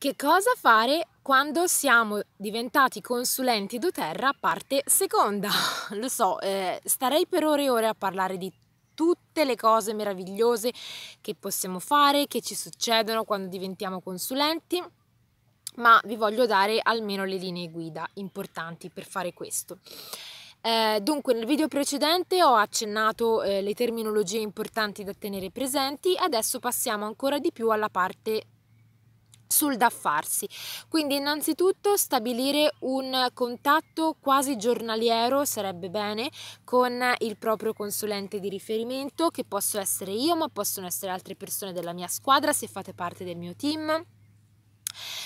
Che cosa fare quando siamo diventati consulenti doTERRA, parte seconda? Lo so, eh, starei per ore e ore a parlare di tutte le cose meravigliose che possiamo fare, che ci succedono quando diventiamo consulenti, ma vi voglio dare almeno le linee guida importanti per fare questo. Eh, dunque, nel video precedente ho accennato eh, le terminologie importanti da tenere presenti, adesso passiamo ancora di più alla parte sul da farsi. Quindi innanzitutto stabilire un contatto quasi giornaliero sarebbe bene con il proprio consulente di riferimento che posso essere io ma possono essere altre persone della mia squadra se fate parte del mio team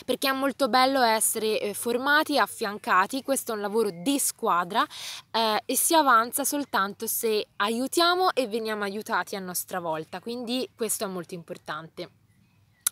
perché è molto bello essere eh, formati, affiancati, questo è un lavoro di squadra eh, e si avanza soltanto se aiutiamo e veniamo aiutati a nostra volta, quindi questo è molto importante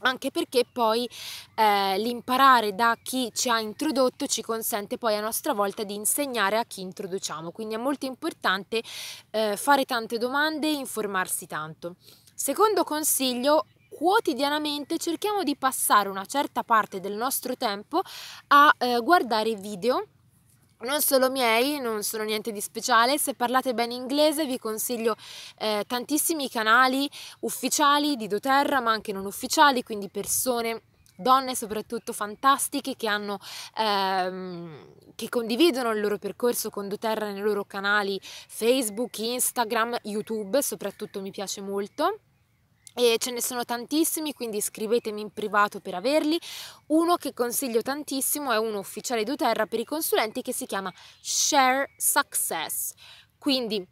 anche perché poi eh, l'imparare da chi ci ha introdotto ci consente poi a nostra volta di insegnare a chi introduciamo, quindi è molto importante eh, fare tante domande e informarsi tanto. Secondo consiglio, quotidianamente cerchiamo di passare una certa parte del nostro tempo a eh, guardare video non solo miei, non sono niente di speciale, se parlate bene inglese vi consiglio eh, tantissimi canali ufficiali di doTERRA, ma anche non ufficiali, quindi persone donne soprattutto fantastiche che, hanno, ehm, che condividono il loro percorso con doTERRA nei loro canali Facebook, Instagram, YouTube, soprattutto mi piace molto e ce ne sono tantissimi quindi scrivetemi in privato per averli uno che consiglio tantissimo è uno ufficiale di Uterra per i consulenti che si chiama Share Success quindi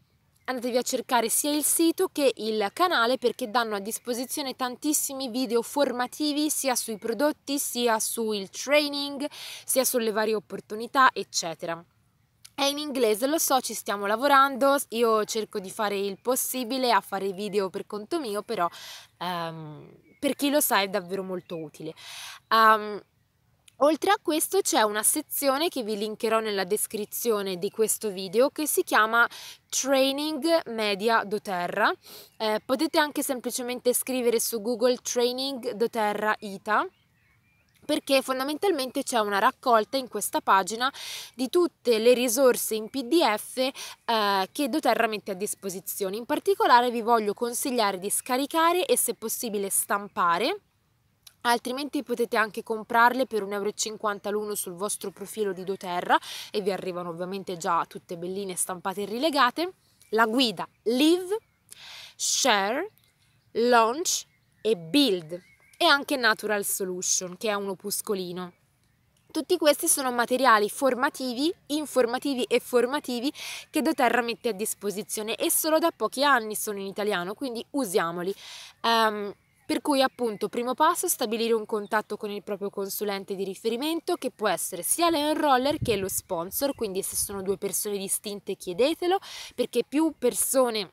andatevi a cercare sia il sito che il canale perché danno a disposizione tantissimi video formativi sia sui prodotti sia sul training sia sulle varie opportunità eccetera è in inglese, lo so, ci stiamo lavorando, io cerco di fare il possibile a fare video per conto mio, però um, per chi lo sa è davvero molto utile. Um, Oltre a questo c'è una sezione che vi linkerò nella descrizione di questo video che si chiama Training Media doTERRA. Eh, potete anche semplicemente scrivere su Google Training doTERRA ITA perché fondamentalmente c'è una raccolta in questa pagina di tutte le risorse in PDF eh, che Doterra mette a disposizione. In particolare vi voglio consigliare di scaricare e se possibile stampare altrimenti potete anche comprarle per 1,50 euro l'uno sul vostro profilo di doTERRA e vi arrivano ovviamente già tutte belline stampate e rilegate la guida Live, Share, Launch e Build e anche Natural Solution, che è un opuscolino. Tutti questi sono materiali formativi, informativi e formativi che doTERRA mette a disposizione e solo da pochi anni sono in italiano, quindi usiamoli. Um, per cui appunto primo passo stabilire un contatto con il proprio consulente di riferimento che può essere sia l'enroller che lo sponsor, quindi se sono due persone distinte chiedetelo perché più persone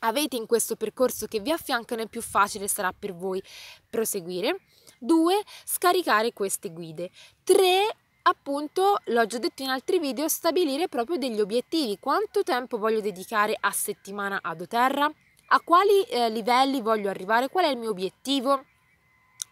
avete in questo percorso che vi affiancano e più facile sarà per voi proseguire. 2. Scaricare queste guide. 3 appunto, l'ho già detto in altri video, stabilire proprio degli obiettivi. Quanto tempo voglio dedicare a settimana ad Oterra? A quali eh, livelli voglio arrivare? Qual è il mio obiettivo?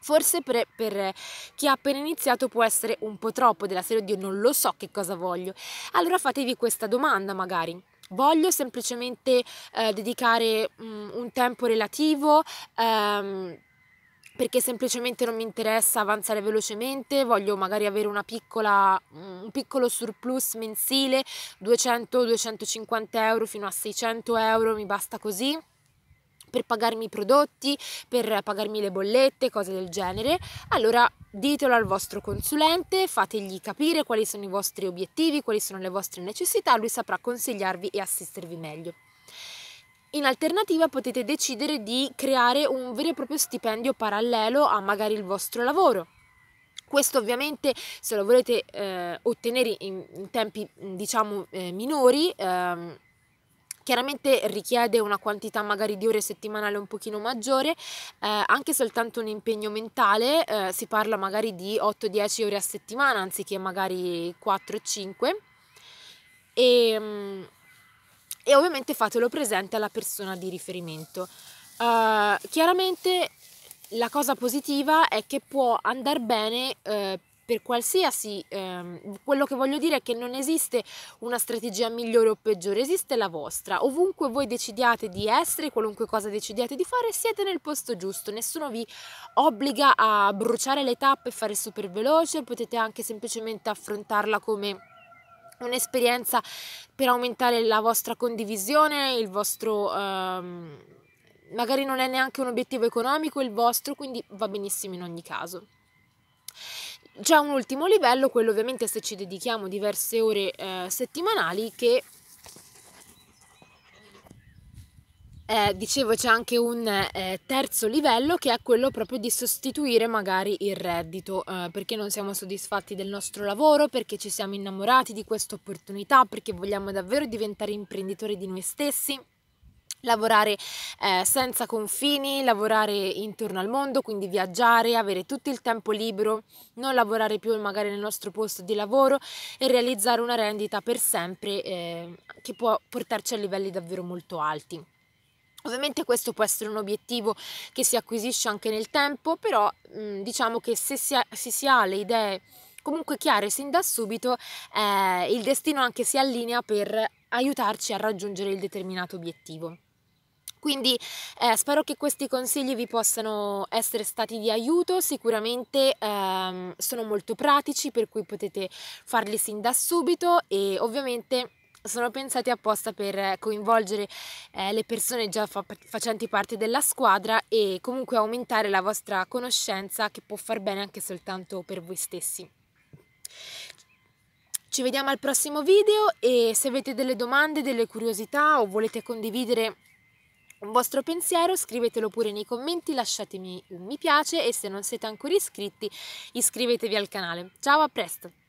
Forse per, per, chi ha appena iniziato può essere un po' troppo della serie, oddio non lo so che cosa voglio. Allora fatevi questa domanda magari. Voglio semplicemente eh, dedicare mh, mm, un tempo relativo ehm, perché semplicemente non mi interessa avanzare velocemente, voglio magari avere piccola, mm, un piccolo surplus mensile, 200-250 euro fino a 600 euro, mi basta così per pagarmi i prodotti, per pagarmi le bollette, cose del genere, allora ditelo al vostro consulente, fategli capire quali sono i vostri obiettivi, quali sono le vostre necessità, lui saprà consigliarvi e assistervi meglio. In alternativa potete decidere di creare un vero e proprio stipendio parallelo a magari il vostro lavoro, questo ovviamente se lo volete eh, ottenere in, in, tempi diciamo eh, minori, eh, Chiaramente richiede una quantità magari di ore settimanali un pochino maggiore, eh, anche soltanto un impegno mentale, eh, si parla magari di 8-10 ore a settimana anziché magari 4-5 e, ehm, e ovviamente fatelo presente alla persona di riferimento. Uh, chiaramente la cosa positiva è che può andare bene eh, per qualsiasi, ehm, quello che voglio dire è che non esiste una strategia migliore o peggiore, esiste la vostra, ovunque voi decidiate di essere, qualunque cosa decidiate di fare, siete nel posto giusto, nessuno vi obbliga a bruciare le tappe e fare super veloce, potete anche semplicemente affrontarla come un'esperienza per aumentare la vostra condivisione, il vostro... Ehm, magari non è neanche un obiettivo economico il vostro, quindi va benissimo in ogni caso. C'è un ultimo livello, quello ovviamente se ci dedichiamo diverse ore eh, settimanali, che eh, dicevo c'è anche un eh, terzo livello che è quello proprio di sostituire magari il reddito eh, perché non siamo soddisfatti del nostro lavoro, perché ci siamo innamorati di questa opportunità, perché vogliamo davvero diventare imprenditori di noi stessi lavorare eh, senza confini, lavorare intorno al mondo, quindi viaggiare, avere tutto il tempo libero, non lavorare più magari nel nostro posto di lavoro e realizzare una rendita per sempre eh, che può portarci a livelli davvero molto alti. Ovviamente questo può essere un obiettivo che si acquisisce anche nel tempo, però mh, mm, diciamo che se si, ha, se si ha le idee comunque chiare sin da subito, eh, il destino anche si allinea per aiutarci a raggiungere il determinato obiettivo. Quindi eh, spero che questi consigli vi possano essere stati di aiuto, sicuramente ehm, sono molto pratici per cui potete farli sin da subito e ovviamente sono pensati apposta per eh, coinvolgere eh, le persone già fa- facenti parte della squadra e comunque aumentare la vostra conoscenza che può far bene anche soltanto per voi stessi. Ci vediamo al prossimo video e se avete delle domande, delle curiosità o volete condividere un vostro pensiero, scrivetelo pure nei commenti, lasciatemi un mi piace e se non siete ancora iscritti iscrivetevi al canale. Ciao, a presto!